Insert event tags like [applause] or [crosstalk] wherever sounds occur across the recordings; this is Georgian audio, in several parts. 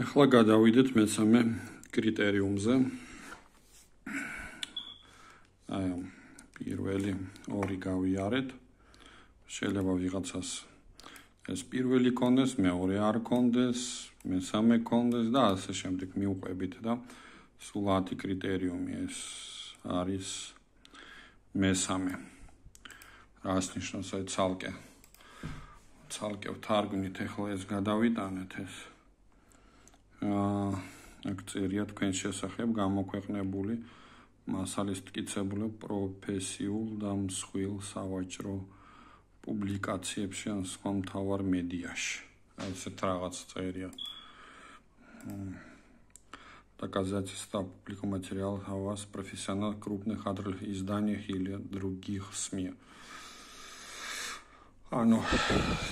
ახლა გადავიდეთ მესამე კრიტერიუმზე. აი პირველი ორი გავიარეთ. შეიძლება ვიღაცას ეს პირველი კონდეს, მეორე არ კონდეს, მესამე კონდეს და ასე შემდეგ მიუყვებით და სულ 10 კრიტერიუმი ეს არის მესამე. რას ნიშნავს ეს ცალკე? ცალკე ვთარგმნით ახლა ეს გადავიტანეთ ეს 1 აა აქცერია თქვენ შესახებ გამოქვეყნებული მასალის ткиცებული პროფესიულ და მსხვილ სავაჭრო პუბლიკაციებში ან სხვა მთავარ მედიაში. ასეთ რაღაც წერია. доказательства публику материал о вас профессионал крупных адрес изданиях или других СМИ. А ну,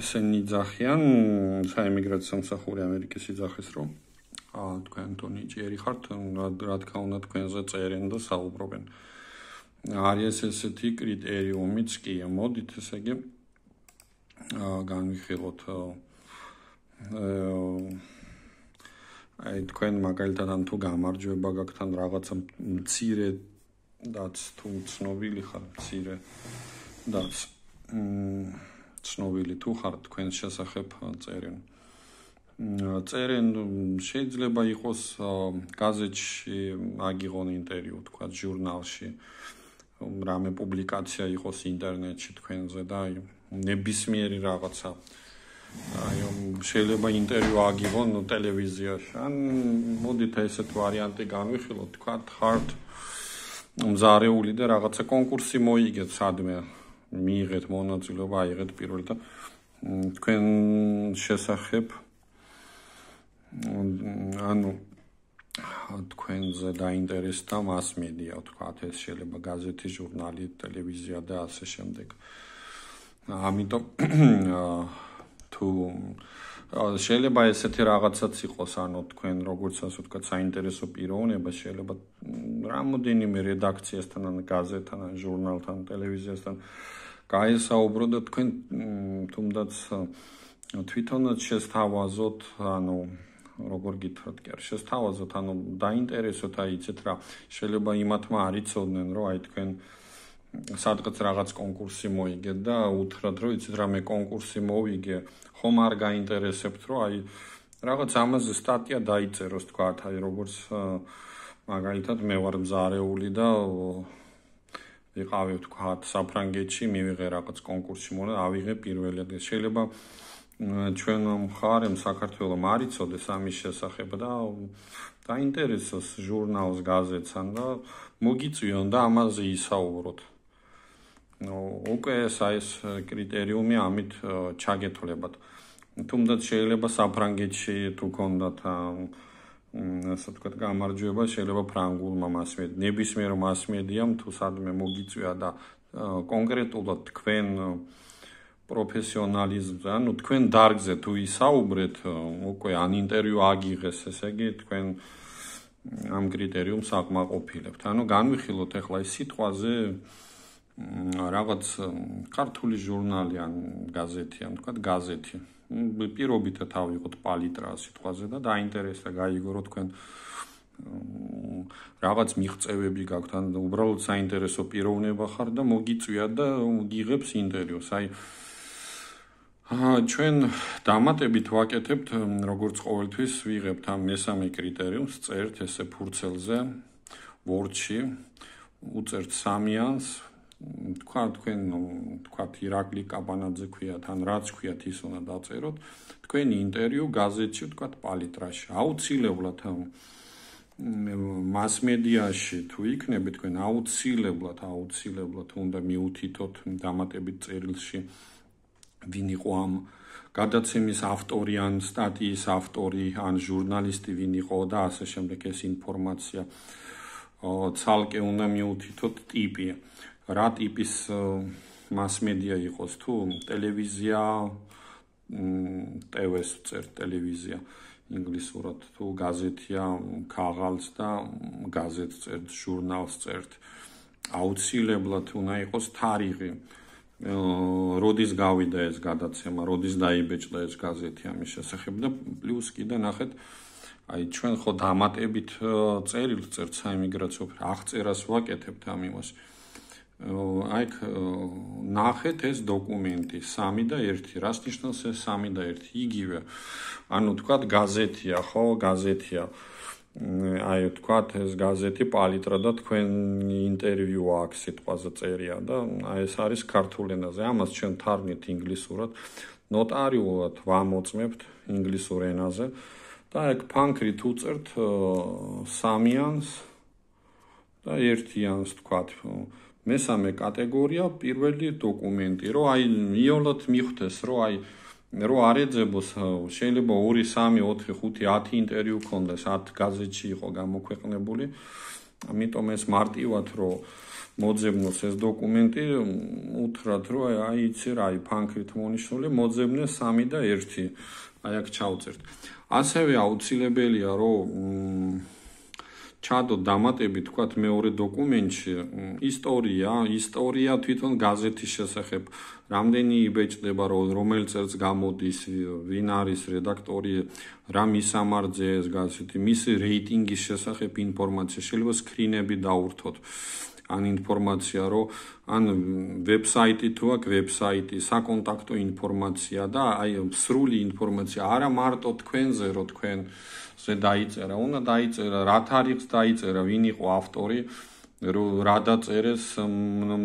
сен не захян, сами играть сам сахури Америки си захесром. ა თქვენ ტონი ჭერი ხართ რა თქმა უნდა თქვენზე წერენ და საუბრობენ არის ესეთი კრიტერიუმიც კი მოდით ესე იგი ა განვიხილოთ აი თქვენ მაგალითად ან თუ გამარჯვება გაქვთ ან რაღაც მცირე დაც თუ ცნობილი ხარ მცირე დაც მ ცნობილი თუ ხარ თქვენ შესახებ წერენ აა წერენ შეიძლება იყოს გაზეთში აგიღონ ინტერვიუ თქვა ჟურნალში რამე პუბლიკაცია იყოს ინტერნეტში თქვენზე და ნებისმიერი რაღაცა აი შეიძლება ინტერვიუ აგიღონ ტელევიზიაში ან მოდით ესეთ ვარიანტი განვიხილოთ თქვა hard მზარეული და რაღაცა კონკურსი მოიგეთ სადმე მიიღეთ მონაწილეობა აიღეთ პირველ და თქვენ შესახებ ანუ თქვენზე დაინტერესდა mass media, თქვათ, ეს შეიძლება გაზეთი, ჟურნალი, ტელევიზია და ასე შემდეგ. ამიტომ თუ შეიძლება ესეთი რაღაცაც იყოს, ანუ თქვენ როგორც ასე ვთქვათ, საინტერესო პიროვნება, შეიძლება რამოდენიმე რედაქციასთან, გაზეთთან, ჟურნალთან, ტელევიზიასთან გაესაუბრო და თქვენ თუმდაც თვითონაც შეთავაზოთ, ანუ როგორ გითხრათ კი არ შეstavazot ანუ დაინტერესოთ აი ცეთ რა შეიძლება იმათმა არ იცოდნენ რომ აი თქვენ სადღაც რაღაც კონკურსი მოიგეთ და უთხრათ რომ იცით რა მე კონკურსი მოვიგე ხომ არ გაინტერესებთ რომ აი რაღაც ამაზე სტატია დაიწეროს თქვა აი როგორც მაგალითად მე ვარ მზარეული და იყავი თქვა საფრანგეთში მივიღე რაღაც კონკურსი მონა ავიღე პირველად შეიძლება ჩვენ მხარემ საქართველოს არ იცოდეს ამის შესახებ და დაინტერესოს ჟურნალს გაზეთთან და მოგიწვიონ და ამაზე ისაუბროთ. ну, უკვე ეს კრიტერიუმი ამით ჩაგეთვლებათ. თუმდაც შეიძლება საფრანგეთში თუ კონდათ ასე თქვათ გამარჯვება, შეიძლება ფრანგულმა მასმედიამ, ნებისმიერ მასმედიამ თუ სადმე მოგიწვია და კონკრეტულად თქვენ პროფესიონალიზმზე, ანუ თქვენ დარგზე თუ ისაუბრეთ, უკვე ან ინტერვიუ აგიღეს, ესე იგი თქვენ ამ კრიტერიუმს აკმაყოფილებთ. ანუ განვიხილოთ ახლა ეს სიტყვაზე რაღაც ქართული ჟურნალი ან გაზეთი, ან თქვა გაზეთი. პირობითა თავიღოთ პალიტრა სიტყვაზე და დაინტერესდა გაიგო რომ თქვენ რაღაც მიღწევები გაქვთ ან უბრალოდ საინტერესო პიროვნება ხარ და მოგიწვიათ და გიღებს ინტერვიუს. აი აა ჩვენ დამატებით ვაკეთებთ როგორც ყოველთვის ვიღებთ ამ მესამე კრიტერიუმს წერთ ესე ფურცელზე word-ში უწერთ სამიანს თქვა თქვენ ნუ თქვა ირაკლი კაბანაძე ქვიათ ან რაც ქვიათ ის უნდა დაწეროთ თქვენი ინტერვიუ გაზეთში თქვა პალიტრაში აუცილებლად მას მედიაში თუ იქნება თქვენ აუცილებლად აუცილებლად უნდა მიუთითოთ დამატებით წერილში ვინ იყო ამ გადაცემის ავტორი ან სტატიის ავტორი ან ჟურნალისტი ვინ იყო და ასე შემდეგ ეს ინფორმაცია ცალკე უნდა მიუთითოთ ტიპი რა ტიპის მასმედია იყოს თუ ტელევიზია ტევეს წერ ტელევიზია ინგლისურად თუ გაზეთია ქაღალდს და გაზეთ წერ ჟურნალს წერ აუცილებლად უნდა იყოს თარიღი როდის გავიდა ეს გადაცემა, როდის დაიბეჭდა ეს გაზეთი ამის შესახებ და პლუს კიდე ნახეთ აი ჩვენ ხო დამატებით წერილ წერც საიმიგრაციო ფრ აღწერას ვაკეთებთ ამ იმას აი ნახეთ ეს დოკუმენტი 3 და 1 რას ნიშნავს ეს 3 და 1 იგივე ანუ თქვა გაზეთია ხო გაზეთია აი თქვათ ეს გაზეთი პალიტრა და თქვენ ინტერვიუ აქვს სიტყვაზე წერია და აი ეს არის ქართულ ენაზე ამას ჩვენ თარგმნით ინგლისურად ნოტარიულად ვამოწმებთ ინგლისურ ენაზე და აი ფანქრით უწერთ სამიანს და ერთიანს თქვათ მესამე კატეგორია პირველი დოკუმენტი რომ აი მიოლოთ მიხვდეს რომ აი რო არ ეძებოს შეიძლება 2 3 4 5 10 ინტერვიუ კონდეს 10 გაზეთში იყო გამოქვეყნებული ამიტომ ეს მარტივად რო მოძებნოს ეს დოკუმენტი უთრათ რო აი იცი რა აი ფანქრით მონიშნული მოძებნე 3 და 1 აი აქ ჩავწერთ ასევე აუცილებელია რომ ჩადო დამატები თქვათ მეორე დოკუმენტში ისტორია ისტორია თვითონ გაზეთის შესახებ რამდენი იბეჭდება რომელიც წელს გამოდის ვინ არის რედაქტორი რა მისამართზეა ეს გაზეთი მის რეიტინგის შესახებ ინფორმაცია შეიძლება სკრინები დაურთოთ ან ინფორმაცია, რომ ან ვებსაიტი თუ აქვს ვებსაიტი, საკონტაქტო ინფორმაცია და აი სრული ინფორმაცია, არა მარტო თქვენზე, რომ თქვენ ზე დაიწერა, უნდა დაიწერა რა თარიღს დაიწერა, ვინ იყო ავტორი, რომ რა დაწერეს,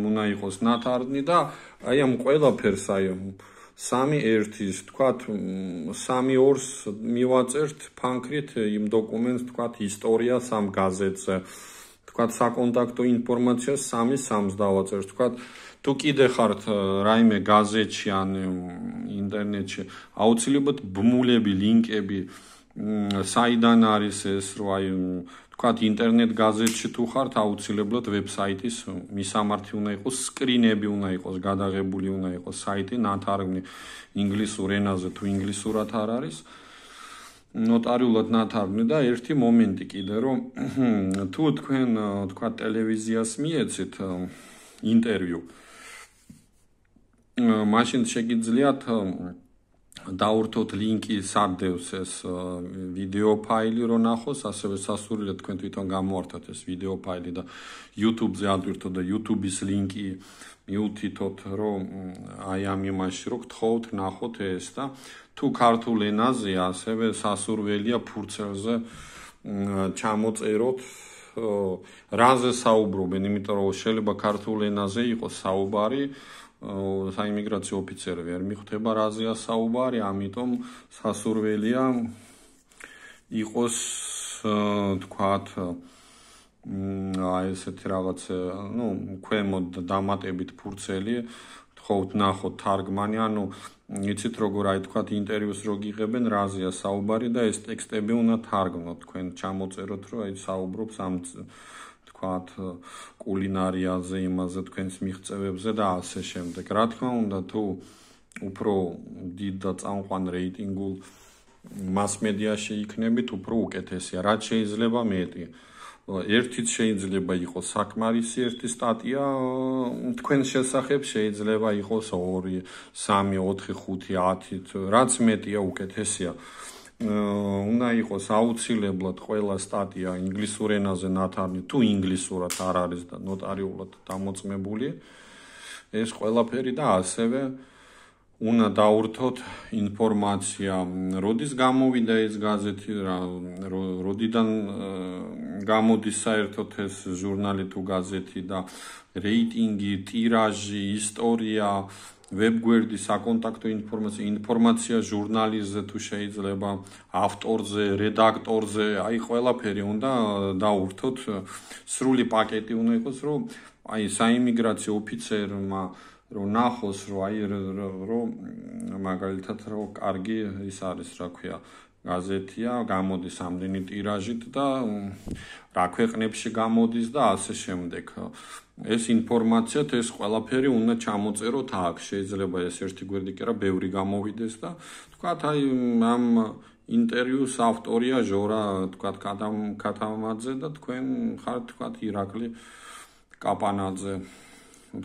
უნდა იყოს ნათარგმნი და აი ამ ყველაფერს აი 3-1-ის, თქვათ, 3-2-ს მივაწერთ ფანქრით იმ დოკუმენტს, თქვათ, ისტორია სამ გაზეთზე. ვთქვათ, საკონტაქტო ინფორმაცია 3-ს 3-ს დავაწერთ, ვთქვათ. თუ კიდე ხართ რაიმე გაზეთში ან ინტერნეტში, აუცილებლად ბმულები, ლინკები საიდან არის ეს, რომ აი ვთქვათ, ინტერნეტ გაზეთში თუ ხართ, აუცილებლად ვებსაიტის მისამართი უნდა იყოს, სკრინები უნდა იყოს, გადაღებული უნდა იყოს საიტი, ნათარგმნი ინგლისურ ენაზე თუ ინგლისურად არ არის. ნოტარიულად ნათარგმნი და ერთი მომენტი კიდე რომ [clears throat] თუ თქვენ თქვა ტელევიზიას მიეცით ინტერვიუ მაშინ შეგიძლიათ დაურთოთ ლინკი სადევს ეს ვიდეო ფაილი რო ნახოს, ასევე სასურველია თქვენ თვითონ გამოართოთ ეს ვიდეო ფაილი და YouTube-ზე ადვირთოთ და YouTube-ის ლინკი მიუთითოთ, რომ აი ამ იმაში რო გთხოვთ ნახოთ ეს და თუ ქართულ ენაზე ასევე სასურველია ფურცელზე ჩამოწეროთ რაზე საუბრობენ, იმიტომ რომ შეიძლება ქართულ ენაზე იყოს საუბარი საიმიგრაციო ოფიცერები არ მიხვდება რაზეა საუბარი, ამიტომ სასურველია იყოს თქვათ აი ესეთი რაღაც, ну, ქვემო დამატებით ფურცელი ხოთ ნახოთ თარგმანი, ანუ იცით როგორ აი თქვათ ინტერვიუს რო გიღებენ, რაზეა საუბარი და ეს ტექსტები უნდა თარგმნოთ, თქვენ ჩამოწეროთ რომ აი საუბრობს ამ თქვათ, кулинарიაზე, იმაზე თქვენს მიღწევებზე და ასე შემდეგ. რა თქმა უნდა, თუ უფრო დიდ და წამყვან რეიტინგულ მასმედიაში იქნებით, უფრო უკეთესია. რაც შეიძლება მეტი. ერთიც შეიძლება იყოს საკმარისი ერთი სტატია თქვენ შესახებ შეიძლება იყოს 2 3 4 5 10 რაც მეტია უკეთესია. უნდა იყოს აუცილებლად ყველა სტატია ინგლისურ ენაზე ნათარგმნი თუ ინგლისურად არ არის და ნოტარიულად დამოწმებული ეს ყველაფერი და ასევე უნდა დაურთოთ ინფორმაცია როდის გამოვიდა ეს გაზეთი რა როდიდან გამოდის საერთოდ ეს ჟურნალი თუ გაზეთი და რეიტინგი, ტირაჟი, ისტორია, ვებგვერდი, საკონტაქტო ინფორმაცია, ინფორმაცია ჟურნალისტზე თუ შეიძლება, ავტორზე, რედაქტორზე, აი ყველაფერი უნდა დაურთოთ. სრული პაკეტი უნდა იყოს, რომ აი საიმიგრაციო ოფიცერმა რო ნახოს რო აი რო მაგალითად რო კარგი ის არის რა ქვია გაზეთია, გამოდის ამდენი ტირაჟით და რა ქვეყნებში გამოდის და ასე შემდეგ. ეს ინფორმაცია ეს ყველაფერი უნდა ჩამოწეროთ აქ. შეიძლება ეს ერთი გვერდი კი რა ბევრი გამოვიდეს და თქვათ აი ამ ინტერვიუს ავტორია ჟორა, თქვათ კადამ კათამაძე და თქვენ ხართ თქვათ ირაკლი კაპანაძე.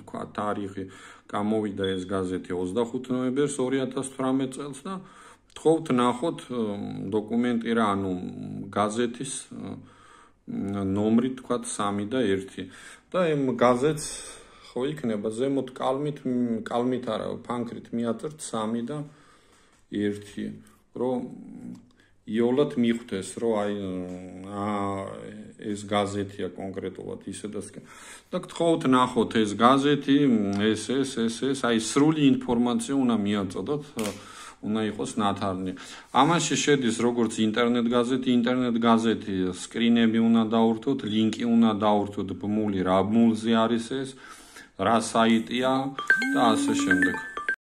თქვათ თარიღი გამოვიდა ეს გაზეთი 25 ნოემბერს 2018 წელს და თქოვთ ნახოთ დოკუმენტი რა ანუ გაზეთის ნომრი თქვათ 3 და 1 და იმ გაზეთს ხო იქნება ზემოთ კალმით კალმით არა ფანქრით მიატრთ 3 და 1 რომ იოლად მიხვდეს რომ აი ეს გაზეთია კონკრეტულად ისე და სკა და გთხოვთ ნახოთ ეს გაზეთი ეს ეს ეს ეს აი სრული ინფორმაცია უნდა მიაწოდოთ უნდა იყოს ნათარგმნი. ამაში შედის როგორც ინტერნეტ გაზეთი, ინტერნეტ გაზეთი სკრინები უნდა დაურთოთ, ლინკი უნდა დაურთოთ ბმული რა ბმულზე არის ეს, რა საიტია და ასე შემდეგ.